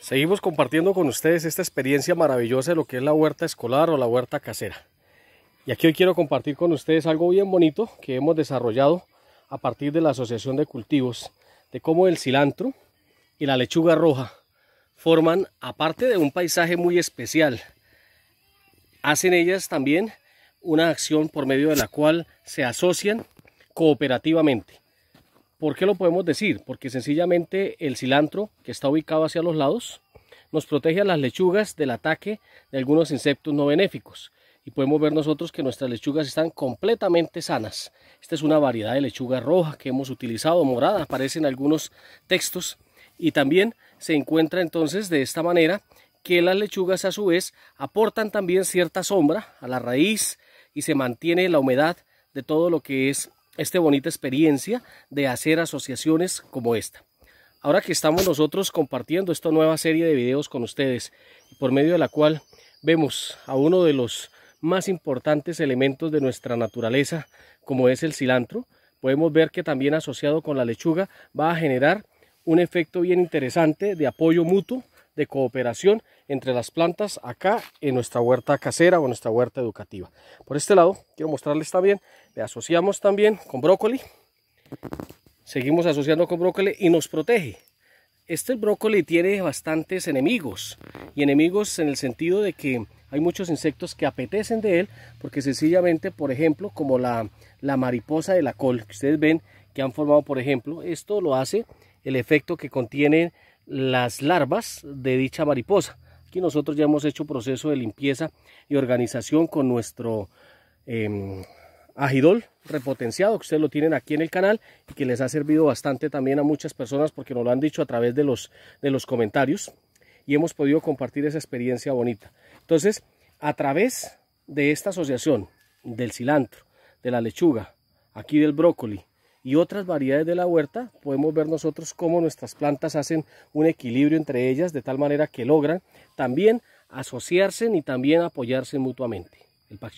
Seguimos compartiendo con ustedes esta experiencia maravillosa de lo que es la huerta escolar o la huerta casera. Y aquí hoy quiero compartir con ustedes algo bien bonito que hemos desarrollado a partir de la Asociación de Cultivos, de cómo el cilantro y la lechuga roja forman, aparte de un paisaje muy especial, hacen ellas también una acción por medio de la cual se asocian cooperativamente. ¿Por qué lo podemos decir? Porque sencillamente el cilantro, que está ubicado hacia los lados, nos protege a las lechugas del ataque de algunos insectos no benéficos y podemos ver nosotros que nuestras lechugas están completamente sanas. Esta es una variedad de lechuga roja que hemos utilizado, morada, aparece en algunos textos y también se encuentra entonces de esta manera que las lechugas a su vez aportan también cierta sombra a la raíz y se mantiene la humedad de todo lo que es esta bonita experiencia de hacer asociaciones como esta. Ahora que estamos nosotros compartiendo esta nueva serie de videos con ustedes, por medio de la cual vemos a uno de los más importantes elementos de nuestra naturaleza, como es el cilantro, podemos ver que también asociado con la lechuga va a generar un efecto bien interesante de apoyo mutuo, de cooperación entre las plantas acá en nuestra huerta casera o nuestra huerta educativa. Por este lado quiero mostrarles también, le asociamos también con brócoli, seguimos asociando con brócoli y nos protege. Este brócoli tiene bastantes enemigos y enemigos en el sentido de que hay muchos insectos que apetecen de él porque sencillamente, por ejemplo, como la, la mariposa de la col que ustedes ven que han formado, por ejemplo, esto lo hace el efecto que contienen las larvas de dicha mariposa. Aquí nosotros ya hemos hecho proceso de limpieza y organización con nuestro em, ajidol repotenciado que ustedes lo tienen aquí en el canal y que les ha servido bastante también a muchas personas porque nos lo han dicho a través de los, de los comentarios y hemos podido compartir esa experiencia bonita. Entonces, a través de esta asociación del cilantro, de la lechuga, aquí del brócoli y otras variedades de la huerta, podemos ver nosotros cómo nuestras plantas hacen un equilibrio entre ellas de tal manera que logran también asociarse y también apoyarse mutuamente. El pak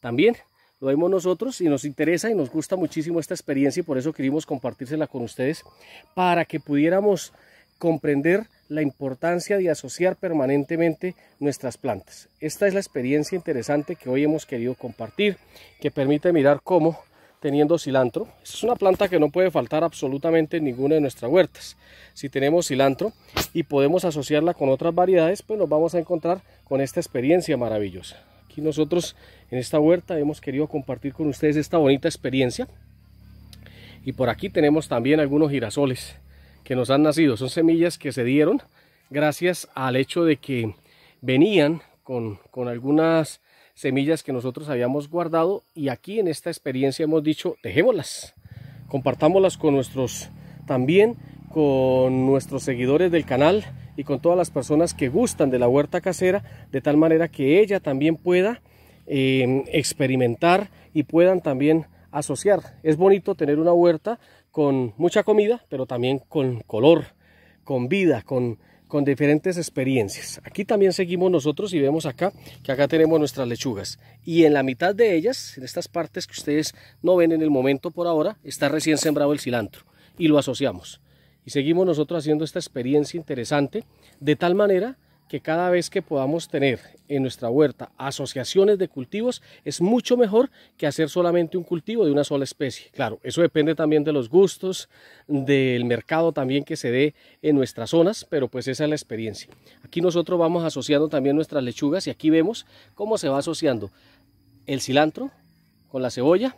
también lo vemos nosotros y nos interesa y nos gusta muchísimo esta experiencia y por eso queríamos compartírsela con ustedes para que pudiéramos comprender la importancia de asociar permanentemente nuestras plantas. Esta es la experiencia interesante que hoy hemos querido compartir, que permite mirar cómo, teniendo cilantro, es una planta que no puede faltar absolutamente en ninguna de nuestras huertas. Si tenemos cilantro y podemos asociarla con otras variedades, pues nos vamos a encontrar con esta experiencia maravillosa. Aquí nosotros en esta huerta hemos querido compartir con ustedes esta bonita experiencia. Y por aquí tenemos también algunos girasoles que nos han nacido. Son semillas que se dieron gracias al hecho de que venían con, algunas semillas que nosotros habíamos guardado y aquí en esta experiencia hemos dicho, dejémoslas, compartámoslas con nuestros, también con nuestros seguidores del canal y con todas las personas que gustan de la huerta casera, de tal manera que ella también pueda eh, experimentar y puedan también asociar. Es bonito tener una huerta con mucha comida, pero también con color, con vida, con, con diferentes experiencias. Aquí también seguimos nosotros y vemos acá que acá tenemos nuestras lechugas. Y en la mitad de ellas, en estas partes que ustedes no ven en el momento por ahora, está recién sembrado el cilantro y lo asociamos. Y seguimos nosotros haciendo esta experiencia interesante de tal manera que cada vez que podamos tener en nuestra huerta asociaciones de cultivos es mucho mejor que hacer solamente un cultivo de una sola especie. Claro, eso depende también de los gustos, del mercado también que se dé en nuestras zonas, pero pues esa es la experiencia. Aquí nosotros vamos asociando también nuestras lechugas y aquí vemos cómo se va asociando el cilantro con la cebolla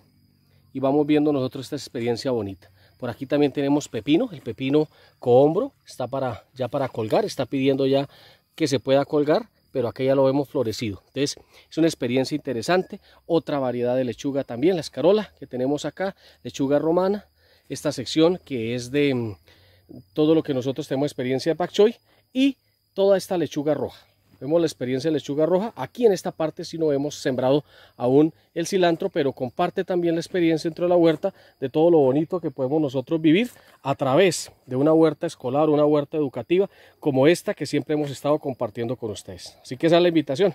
y vamos viendo nosotros esta experiencia bonita. Por aquí también tenemos pepino, el pepino cohombro, está para, ya para colgar, está pidiendo ya que se pueda colgar, pero aquí ya lo vemos florecido. Entonces es una experiencia interesante. Otra variedad de lechuga también, la escarola que tenemos acá, lechuga romana. Esta sección que es de mm, todo lo que nosotros tenemos experiencia de Pak Choi y toda esta lechuga roja. Vemos la experiencia de lechuga roja. Aquí en esta parte sí no hemos sembrado aún el cilantro, pero comparte también la experiencia dentro de la huerta de todo lo bonito que podemos nosotros vivir a través de una huerta escolar, una huerta educativa como esta que siempre hemos estado compartiendo con ustedes. Así que esa es la invitación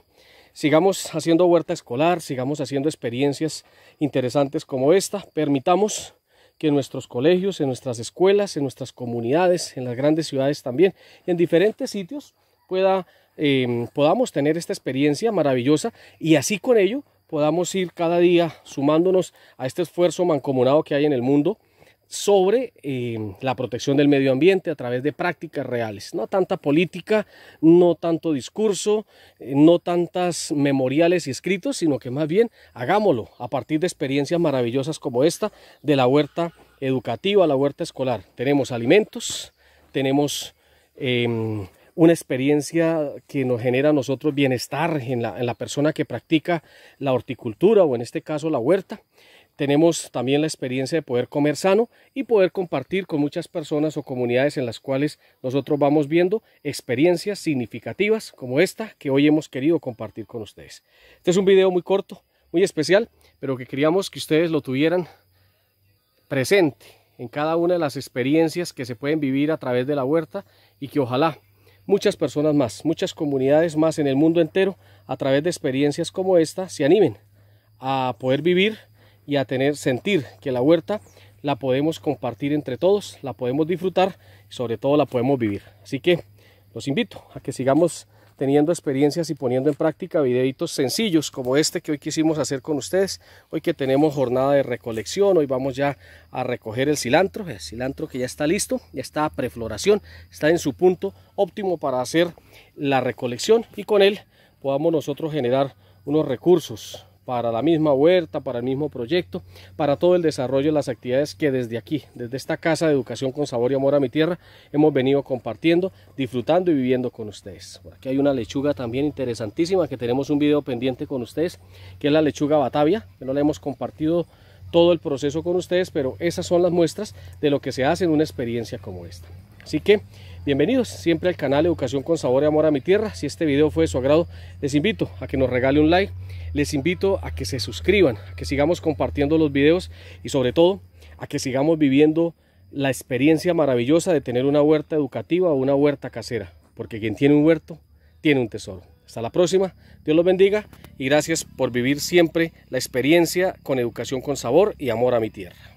sigamos haciendo huerta escolar, sigamos haciendo experiencias interesantes como esta. Permitamos que en nuestros colegios, en nuestras escuelas, en nuestras comunidades, en las grandes ciudades también, en diferentes sitios, pueda, em, podamos tener esta experiencia maravillosa y así con ello podamos ir cada día sumándonos a este esfuerzo mancomunado que hay en el mundo sobre em, la protección del medio ambiente a través de prácticas reales. No tanta política, no tanto discurso, eh, no tantas memoriales y escritos, sino que más bien hagámoslo a partir de experiencias maravillosas como esta de la huerta educativa, la huerta escolar. Tenemos alimentos, tenemos em, una experiencia que nos genera a nosotros bienestar en la, en la persona que practica la horticultura o en este caso la huerta. Tenemos también la experiencia de poder comer sano y poder compartir con muchas personas o comunidades en las cuales nosotros vamos viendo experiencias significativas como esta que hoy hemos querido compartir con ustedes. Este es un video muy corto, muy especial, pero que queríamos que ustedes lo tuvieran presente en cada una de las experiencias que se pueden vivir a través de la huerta y que ojalá muchas personas más, muchas comunidades más en el mundo entero, a través de experiencias como esta, se animen a poder vivir y a tener, sentir que la huerta la podemos compartir entre todos, la podemos disfrutar y sobre todo la podemos vivir. Así que los invito a que sigamos teniendo experiencias y poniendo en práctica videitos sencillos como este que hoy quisimos hacer con ustedes. Hoy que tenemos jornada de recolección, hoy vamos ya a recoger el cilantro, el cilantro que ya está listo, ya está a prefloración, está en su punto óptimo para hacer la recolección y con él podamos nosotros generar unos recursos para la misma huerta, para el mismo proyecto, para todo el desarrollo de las actividades que desde aquí, desde esta Casa de Educación con Sabor y Amor a mi Tierra, hemos venido compartiendo, disfrutando y viviendo con ustedes. aquí hay una lechuga también interesantísima que tenemos un video pendiente con ustedes, que es la lechuga batavia, que no la hemos compartido todo el proceso con ustedes, pero esas son las muestras de lo que se hace en una experiencia como esta. Así que bienvenidos siempre al canal Educación con Sabor y Amor a mi Tierra. Si este video fue de su agrado, les invito a que nos regale un like, les invito a que se suscriban, a que sigamos compartiendo los videos y sobre todo a que sigamos viviendo la experiencia maravillosa de tener una huerta educativa o una huerta casera, porque quien tiene un huerto tiene un tesoro. Hasta la próxima, Dios los bendiga y gracias por vivir siempre la experiencia con educación con sabor y amor a mi tierra.